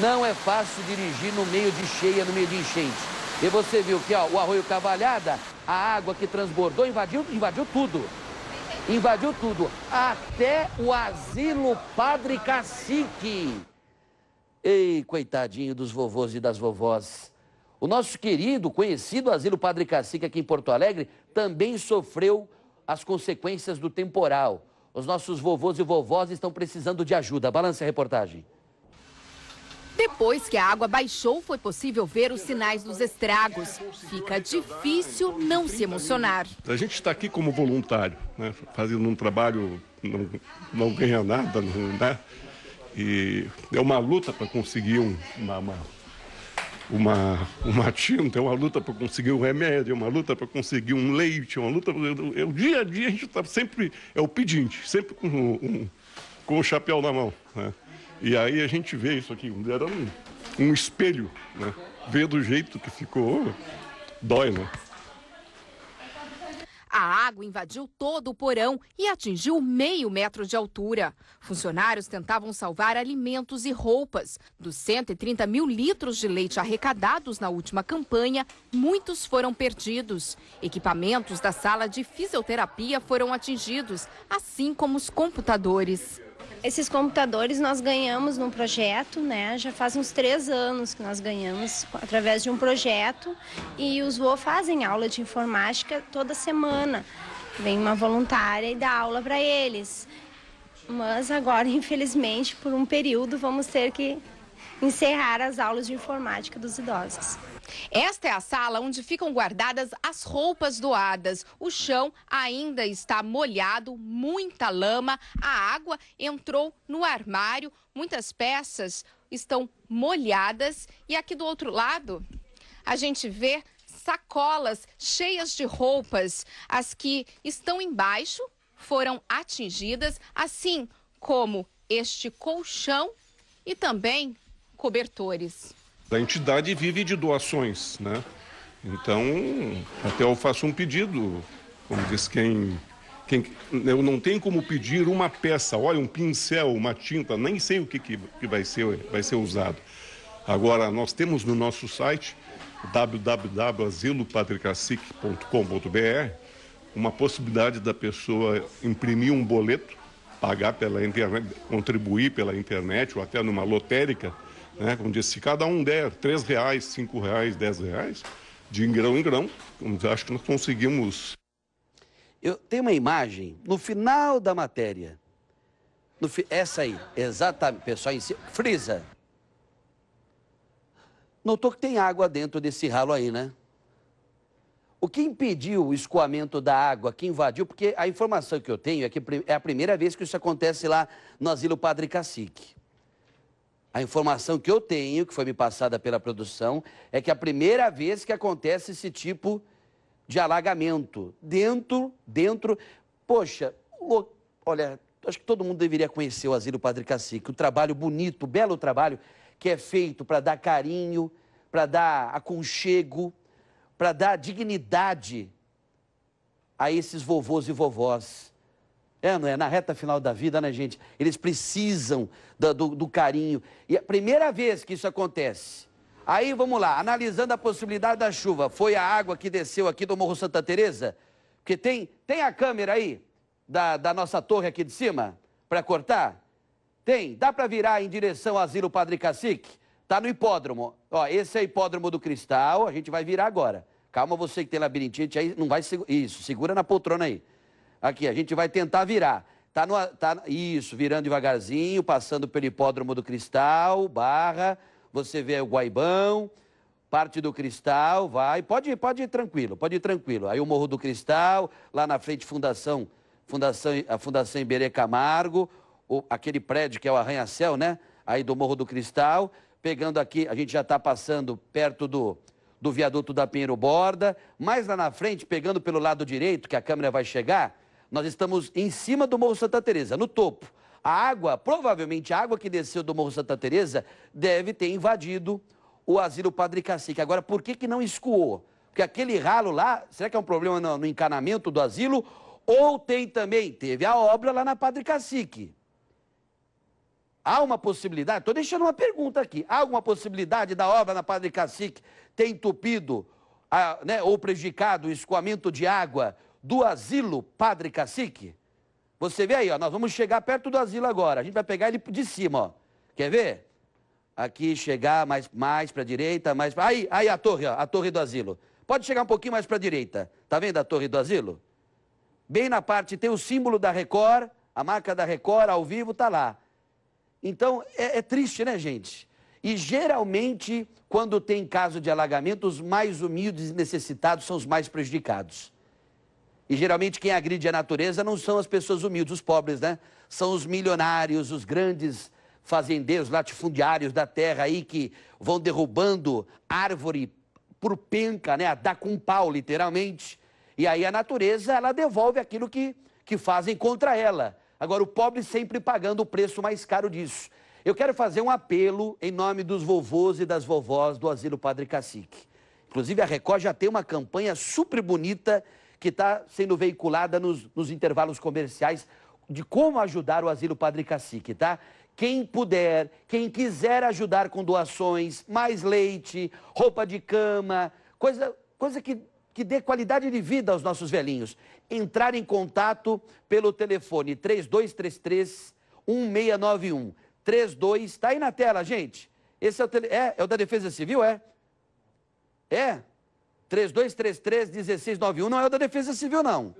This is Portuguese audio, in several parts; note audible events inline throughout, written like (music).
Não é fácil dirigir no meio de cheia, no meio de enchente. E você viu que ó, o arroio Cavalhada, a água que transbordou, invadiu, invadiu tudo. Invadiu tudo. Até o asilo Padre Cacique. Ei, coitadinho dos vovôs e das vovós. O nosso querido, conhecido asilo Padre Cacique aqui em Porto Alegre também sofreu as consequências do temporal. Os nossos vovôs e vovós estão precisando de ajuda. Balance a reportagem. Depois que a água baixou, foi possível ver os sinais dos estragos. Fica difícil não se emocionar. A gente está aqui como voluntário, né? fazendo um trabalho, não, não ganha nada, não, né? E é uma luta para conseguir um, uma, uma uma, uma tinta, é uma luta para conseguir um remédio, é uma luta para conseguir um leite, é uma luta. É, o dia a dia a gente está sempre. É o pedinte, sempre com, um, com o chapéu na mão. Né? E aí a gente vê isso aqui, era um, um espelho, né? Vê do jeito que ficou, dói, né? A água invadiu todo o porão e atingiu meio metro de altura. Funcionários tentavam salvar alimentos e roupas. Dos 130 mil litros de leite arrecadados na última campanha, muitos foram perdidos. Equipamentos da sala de fisioterapia foram atingidos, assim como os computadores. Esses computadores nós ganhamos num projeto, né? Já faz uns três anos que nós ganhamos através de um projeto e os vô fazem aula de informática toda semana. Vem uma voluntária e dá aula para eles. Mas agora, (laughs) infelizmente, por um período, vamos ter que encerrar as aulas de informática dos idosos. Esta é a sala onde ficam guardadas as roupas doadas. O chão ainda está molhado, muita lama, a água entrou no armário, muitas peças estão molhadas. E aqui do outro lado, a gente vê sacolas cheias de roupas. As que estão embaixo foram atingidas, assim como este colchão e também cobertores. A entidade vive de doações, né? Então, até eu faço um pedido, como diz quem, quem eu não tenho como pedir uma peça, olha, um pincel, uma tinta, nem sei o que, que, que vai, ser, vai ser usado. Agora, nós temos no nosso site www.asilopadrecacique.com.br uma possibilidade da pessoa imprimir um boleto, pagar pela internet, contribuir pela internet ou até numa lotérica né? Como disse, se cada um der três reais, cinco reais, dez reais, de grão em grão, acho que nós conseguimos. Eu tenho uma imagem no final da matéria. No fi... Essa aí, exatamente, pessoal em cima, frisa. Notou que tem água dentro desse ralo aí, né? O que impediu o escoamento da água que invadiu? Porque a informação que eu tenho é que é a primeira vez que isso acontece lá no Asilo Padre Cacique. A informação que eu tenho, que foi me passada pela produção, é que é a primeira vez que acontece esse tipo de alagamento. Dentro, dentro. Poxa, olha, acho que todo mundo deveria conhecer o Asilo Padre Cacique. O trabalho bonito, o belo trabalho que é feito para dar carinho, para dar aconchego, para dar dignidade a esses vovôs e vovós é, não é? Na reta final da vida, né, gente? Eles precisam do, do, do carinho. E a primeira vez que isso acontece. Aí, vamos lá, analisando a possibilidade da chuva. Foi a água que desceu aqui do Morro Santa Teresa? Porque tem, tem a câmera aí da, da nossa torre aqui de cima para cortar? Tem. Dá para virar em direção ao Asilo Padre Cacique? Tá no hipódromo. Ó, esse é o hipódromo do Cristal, a gente vai virar agora. Calma você que tem labirintite aí, não vai... Isso, segura na poltrona aí. Aqui, a gente vai tentar virar. Tá, no, tá Isso, virando devagarzinho, passando pelo hipódromo do Cristal, barra. Você vê o Guaibão, parte do Cristal, vai. Pode ir, pode ir tranquilo, pode ir tranquilo. Aí o Morro do Cristal, lá na frente, Fundação, Fundação a Fundação Iberê Camargo, o, aquele prédio que é o Arranha-Céu, né? Aí do Morro do Cristal. Pegando aqui, a gente já está passando perto do, do viaduto da Pinheiro Borda, mais lá na frente, pegando pelo lado direito, que a câmera vai chegar, nós estamos em cima do Morro Santa Teresa, no topo. A água, provavelmente a água que desceu do Morro Santa Teresa deve ter invadido o asilo Padre Cacique. Agora, por que, que não escoou? Porque aquele ralo lá, será que é um problema no, no encanamento do asilo? Ou tem também, teve a obra lá na Padre Cacique. Há uma possibilidade, estou deixando uma pergunta aqui, há alguma possibilidade da obra na Padre Cacique ter entupido a, ah, né, ou prejudicado o escoamento de água do asilo Padre Cacique. Você vê aí, ó, nós vamos chegar perto do asilo agora. A gente vai pegar ele de cima, ó. Quer ver? Aqui chegar mais, mais para a direita, mais aí, aí a torre, ó, a torre do asilo. Pode chegar um pouquinho mais para a direita. Tá vendo a torre do asilo? Bem na parte tem o símbolo da Record, a marca da Record ao vivo tá lá. Então é, é triste, né, gente? E geralmente, quando tem caso de alagamento, os mais humildes e necessitados são os mais prejudicados. E geralmente quem agride a natureza não são as pessoas humildes, os pobres, né? São os milionários, os grandes fazendeiros, latifundiários da terra aí que vão derrubando árvore por penca, né? A dar com um pau, literalmente. E aí a natureza, ela devolve aquilo que, que fazem contra ela. Agora, o pobre sempre pagando o preço mais caro disso. Eu quero fazer um apelo em nome dos vovôs e das vovós do Asilo Padre Cacique. Inclusive, a Record já tem uma campanha super bonita que está sendo veiculada nos, nos intervalos comerciais de como ajudar o Asilo Padre Cacique, tá? Quem puder, quem quiser ajudar com doações, mais leite, roupa de cama, coisa, coisa que, que dê qualidade de vida aos nossos velhinhos. Entrar em contato pelo telefone 3233 1691. 32, tá aí na tela, gente. Esse é o, tele, é, é o da Defesa Civil, é? É? 3233 1691 não é o da Defesa Civil, não.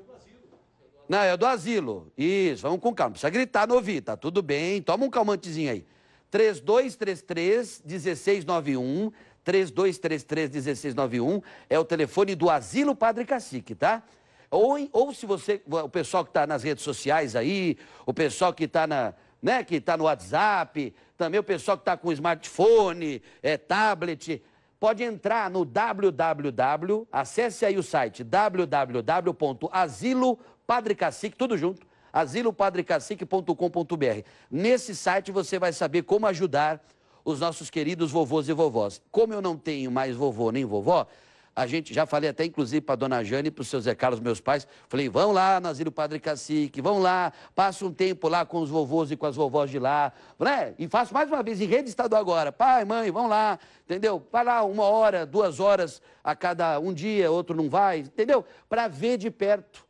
Não, é do asilo. Isso, vamos com calma. Não precisa gritar no ouvido, tá tudo bem. Toma um calmantezinho aí. 3233 1691, 3233 1691 é o telefone do Asilo Padre Cacique, tá? Ou, ou se você, o pessoal que está nas redes sociais aí, o pessoal que está na, né, que tá no WhatsApp, também o pessoal que está com smartphone, é, tablet, pode entrar no www, acesse aí o site www.asilopadrecacique, tudo junto, asilopadrecacique.com.br. Nesse site você vai saber como ajudar os nossos queridos vovôs e vovós. Como eu não tenho mais vovô nem vovó, a gente já falei até, inclusive, para dona Jane e para o seu Zé Carlos, meus pais. Falei, vão lá no Asilo Padre Cacique, vão lá, passa um tempo lá com os vovôs e com as vovós de lá. Né? E faço mais uma vez em rede estadual agora. Pai, mãe, vão lá, entendeu? Vai lá uma hora, duas horas a cada um dia, outro não vai, entendeu? Para ver de perto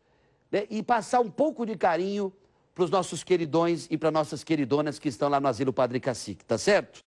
né? e passar um pouco de carinho para os nossos queridões e para nossas queridonas que estão lá no Asilo Padre Cacique, tá certo?